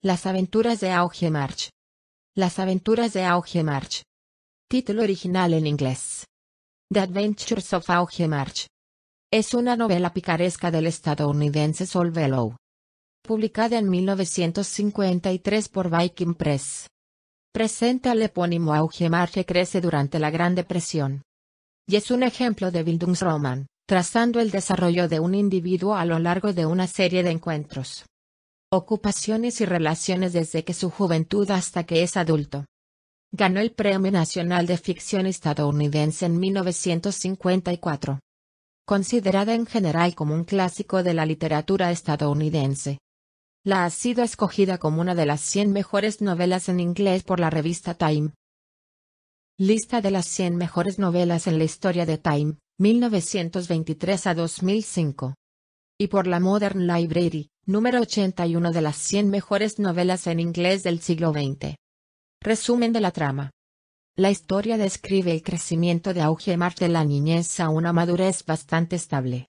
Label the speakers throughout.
Speaker 1: Las aventuras de Auge March. Las aventuras de Auge March. Título original en inglés. The Adventures of Auge March. Es una novela picaresca del estadounidense Sol Bellow. Publicada en 1953 por Viking Press. Presenta al epónimo Auge March que crece durante la Gran Depresión. Y es un ejemplo de Bildungsroman, trazando el desarrollo de un individuo a lo largo de una serie de encuentros. Ocupaciones y relaciones desde que su juventud hasta que es adulto. Ganó el Premio Nacional de Ficción Estadounidense en 1954. Considerada en general como un clásico de la literatura estadounidense. La ha sido escogida como una de las 100 mejores novelas en inglés por la revista Time. Lista de las 100 mejores novelas en la historia de Time, 1923 a 2005. Y por la Modern Library, número 81 de las 100 mejores novelas en inglés del siglo XX. Resumen de la trama. La historia describe el crecimiento de Auge mar de la niñez a una madurez bastante estable.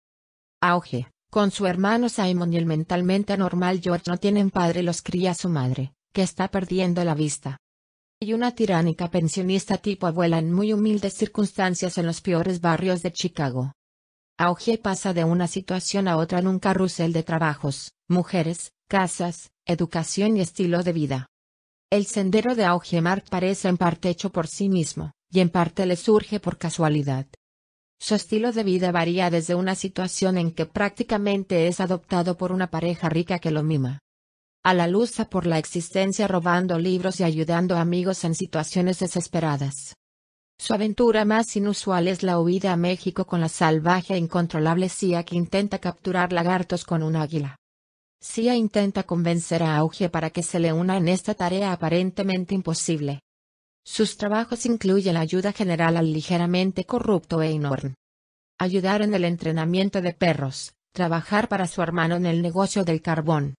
Speaker 1: Auge, con su hermano Simon y el mentalmente anormal George no tienen padre, los cría su madre, que está perdiendo la vista. Y una tiránica pensionista tipo abuela en muy humildes circunstancias en los peores barrios de Chicago. Augie pasa de una situación a otra en un carrusel de trabajos, mujeres, casas, educación y estilo de vida. El sendero de Augie Mark parece en parte hecho por sí mismo, y en parte le surge por casualidad. Su estilo de vida varía desde una situación en que prácticamente es adoptado por una pareja rica que lo mima. A la lucha por la existencia robando libros y ayudando a amigos en situaciones desesperadas, su aventura más inusual es la huida a México con la salvaje e incontrolable Sia que intenta capturar lagartos con un águila. Sia intenta convencer a Auge para que se le una en esta tarea aparentemente imposible. Sus trabajos incluyen la ayuda general al ligeramente corrupto Einhorn. Ayudar en el entrenamiento de perros, trabajar para su hermano en el negocio del carbón.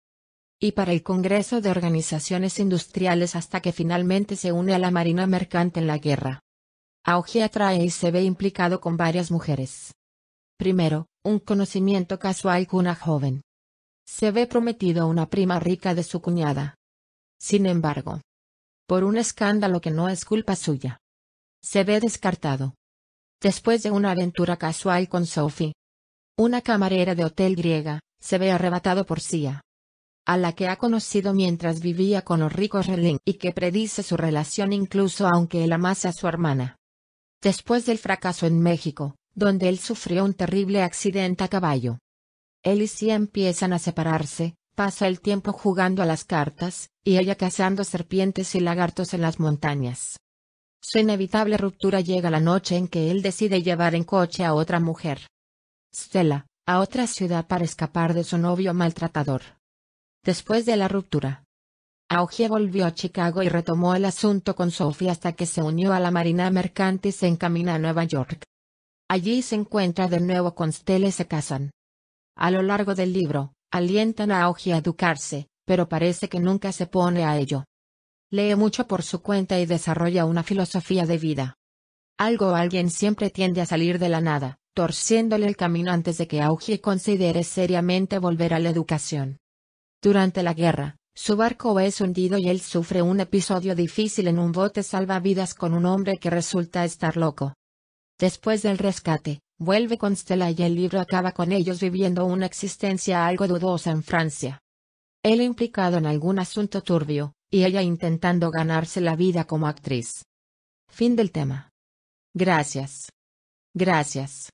Speaker 1: Y para el Congreso de Organizaciones Industriales hasta que finalmente se une a la Marina Mercante en la guerra. Auge atrae y se ve implicado con varias mujeres. Primero, un conocimiento casual con una joven. Se ve prometido a una prima rica de su cuñada. Sin embargo, por un escándalo que no es culpa suya. Se ve descartado. Después de una aventura casual con Sophie, una camarera de hotel griega, se ve arrebatado por Sia, a la que ha conocido mientras vivía con los ricos Relin y que predice su relación incluso aunque él amase a su hermana después del fracaso en México, donde él sufrió un terrible accidente a caballo. Él y Sia empiezan a separarse, pasa el tiempo jugando a las cartas, y ella cazando serpientes y lagartos en las montañas. Su inevitable ruptura llega la noche en que él decide llevar en coche a otra mujer. Stella, a otra ciudad para escapar de su novio maltratador. Después de la ruptura, Augie volvió a Chicago y retomó el asunto con Sophie hasta que se unió a la Marina Mercante y se encamina a Nueva York. Allí se encuentra de nuevo con Stella y se casan. A lo largo del libro, alientan a Augie a educarse, pero parece que nunca se pone a ello. Lee mucho por su cuenta y desarrolla una filosofía de vida. Algo o alguien siempre tiende a salir de la nada, torciéndole el camino antes de que Augie considere seriamente volver a la educación. Durante la guerra, su barco es hundido y él sufre un episodio difícil en un bote salvavidas con un hombre que resulta estar loco. Después del rescate, vuelve con Stella y el libro acaba con ellos viviendo una existencia algo dudosa en Francia. Él implicado en algún asunto turbio, y ella intentando ganarse la vida como actriz. Fin del tema. Gracias. Gracias.